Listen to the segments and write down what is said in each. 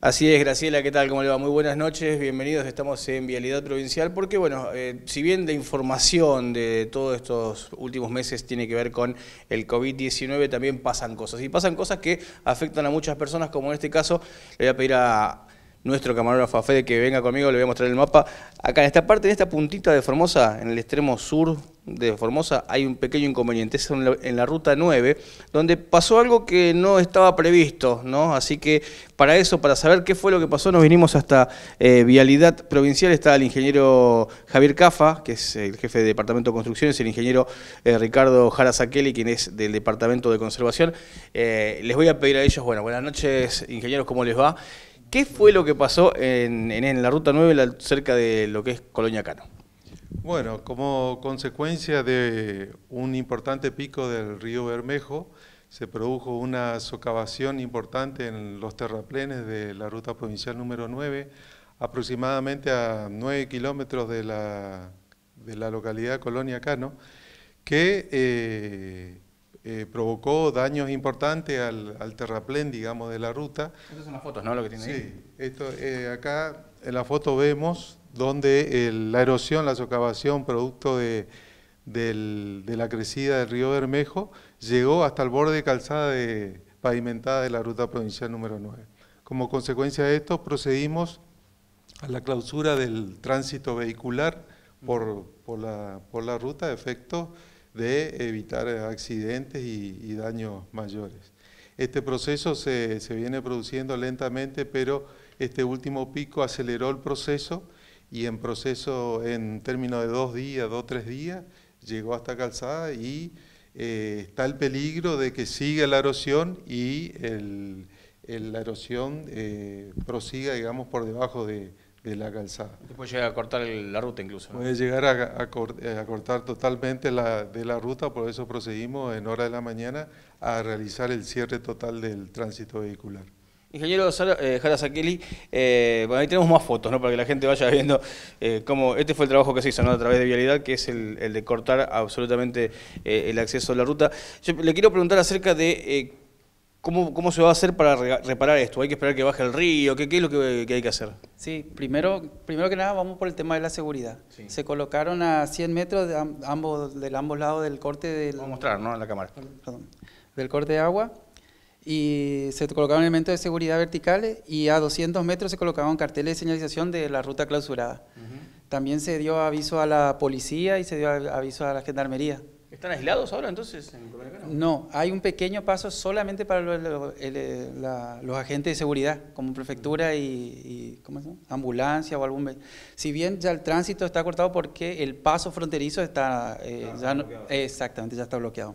Así es, Graciela, ¿qué tal? ¿Cómo le va? Muy buenas noches, bienvenidos. Estamos en Vialidad Provincial porque, bueno, eh, si bien la información de todos estos últimos meses tiene que ver con el COVID-19, también pasan cosas. Y pasan cosas que afectan a muchas personas, como en este caso, le voy a pedir a nuestro camarógrafo Fede que venga conmigo, le voy a mostrar el mapa. Acá en esta parte, en esta puntita de Formosa, en el extremo sur de Formosa hay un pequeño inconveniente, es en la, ruta 9, donde pasó algo que no estaba previsto, ¿no? Así que para eso, para saber qué fue lo que pasó, nos vinimos hasta eh, Vialidad Provincial, está el ingeniero Javier Cafa, que es el jefe de Departamento de Construcciones, el ingeniero eh, Ricardo Jara Saqueli, quien es del Departamento de Conservación. Eh, les voy a pedir a ellos, bueno, buenas noches, ingenieros, ¿cómo les va? ¿Qué fue lo que pasó en, la ruta 9, cerca de lo que es Colonia Cano? Bueno, como consecuencia de un importante pico del río Bermejo, se produjo una socavación importante en los terraplenes de la ruta provincial número 9, aproximadamente a 9 kilómetros de la, de la localidad Colonia Cano, que eh, eh, provocó daños importantes al, al, terraplén, digamos, de la ruta. Estas son las fotos, ¿no? Lo que tiene sí, Esto, eh, acá en la foto vemos donde eh, la erosión, la socavación producto de, la crecida del río Bermejo llegó hasta el borde de calzada de, pavimentada de la ruta provincial número 9. Como consecuencia de esto procedimos a la clausura del tránsito vehicular por, la, ruta efecto de evitar accidentes y, daños mayores. Este proceso se, viene produciendo lentamente, pero este último pico aceleró el proceso y en proceso, en términos de dos días, dos o tres días, llegó hasta Calzada y eh, está el peligro de que siga la erosión y la erosión eh, prosiga, digamos, por debajo de, la calzada. Después puede llegar a cortar la ruta incluso. Puede llegar a, eh, a, cortar totalmente la, de la ruta, por eso procedimos en hora de la mañana a realizar el cierre total del tránsito vehicular. Ingeniero eh, Jara Sakeli, eh, bueno, ahí tenemos más fotos, ¿no? Para que la gente vaya viendo eh, cómo este fue el trabajo que se hizo, ¿no? A través de Vialidad, que es el, de cortar absolutamente el acceso a la ruta. Yo le quiero preguntar acerca de cómo, cómo se va a hacer para reparar esto. ¿Hay que esperar que baje el río? ¿Qué, es lo que, hay que hacer? Sí, primero, primero que nada vamos por el tema de la seguridad. Se colocaron a 100 metros de ambos, del ambos lados del corte del... Vamos a mostrar, ¿no? En la cámara. del corte de agua y se colocaban elementos de seguridad verticales y a 200 metros se colocaban carteles de señalización de la ruta clausurada. También se dio aviso a la policía y se dio aviso a la gendarmería. ¿Están aislados ahora entonces No, hay un pequeño paso solamente para eh, los, agentes de seguridad, como prefectura y, ambulancia o algún... Si bien ya el tránsito está cortado porque el paso fronterizo está... Eh, exactamente, ya está bloqueado.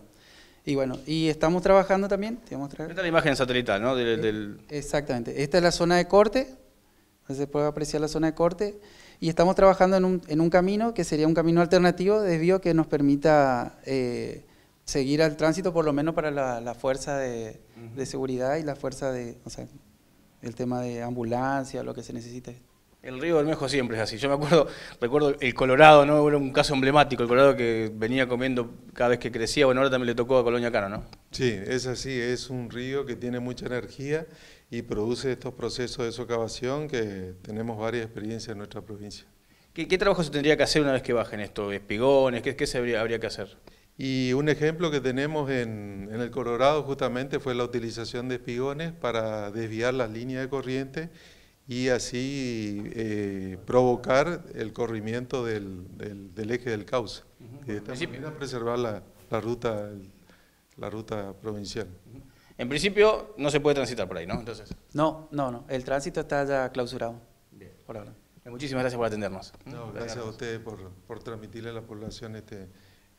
Y bueno, y estamos trabajando también. Te voy a mostrar. Esta es la imagen satelital, ¿no? Exactamente. Esta es la zona de corte. Se puede apreciar la zona de corte. Y estamos trabajando en un, en un camino que sería un camino alternativo de desvío que nos permita eh, seguir al tránsito, por lo menos para la, fuerza de, de, seguridad y la fuerza de, o sea, el tema de ambulancia, lo que se necesite. El río Bermejo siempre es así. Yo me acuerdo, recuerdo el Colorado, ¿no? Era un caso emblemático, el Colorado que venía comiendo cada vez que crecía. Bueno, ahora también le tocó a Colonia Cano, ¿no? Sí, es así. Es un río que tiene mucha energía y produce estos procesos de socavación que tenemos varias experiencias en nuestra provincia. ¿Qué, trabajo se tendría que hacer una vez que bajen estos espigones? ¿Qué, qué se habría, que hacer? Y un ejemplo que tenemos en, en el Colorado justamente fue la utilización de espigones para desviar las líneas de corriente y así eh, provocar el corrimiento del, del, eje del cauce. Y de preservar la, la, ruta, la ruta provincial. En principio no se puede transitar por ahí, ¿no? Entonces. No, no, no. El tránsito está ya clausurado. Por ahora. Pues muchísimas gracias por atendernos. gracias a ustedes por, por transmitirle a la población este,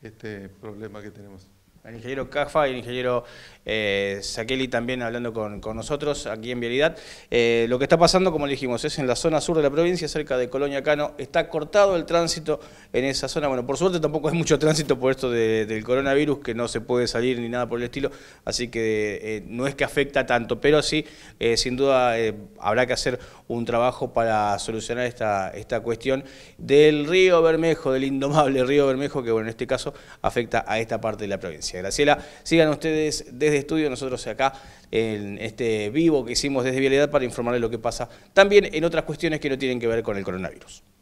este problema que tenemos el ingeniero Caja y el ingeniero eh, Saqueli también hablando con, nosotros aquí en Vialidad. Eh, lo que está pasando, como le dijimos, es en la zona sur de la provincia, cerca de Colonia Cano, está cortado el tránsito en esa zona. Bueno, por suerte tampoco hay mucho tránsito por esto del coronavirus, que no se puede salir ni nada por el estilo, así que eh, no es que afecta tanto, pero sí, eh, sin duda habrá que hacer un trabajo para solucionar esta, esta cuestión del río Bermejo, del indomable río Bermejo, que bueno, en este caso afecta a esta parte de la provincia. Graciela. Sigan ustedes desde estudio, nosotros acá en este vivo que hicimos desde Vialidad para informarles lo que pasa también en otras cuestiones que no tienen que ver con el coronavirus.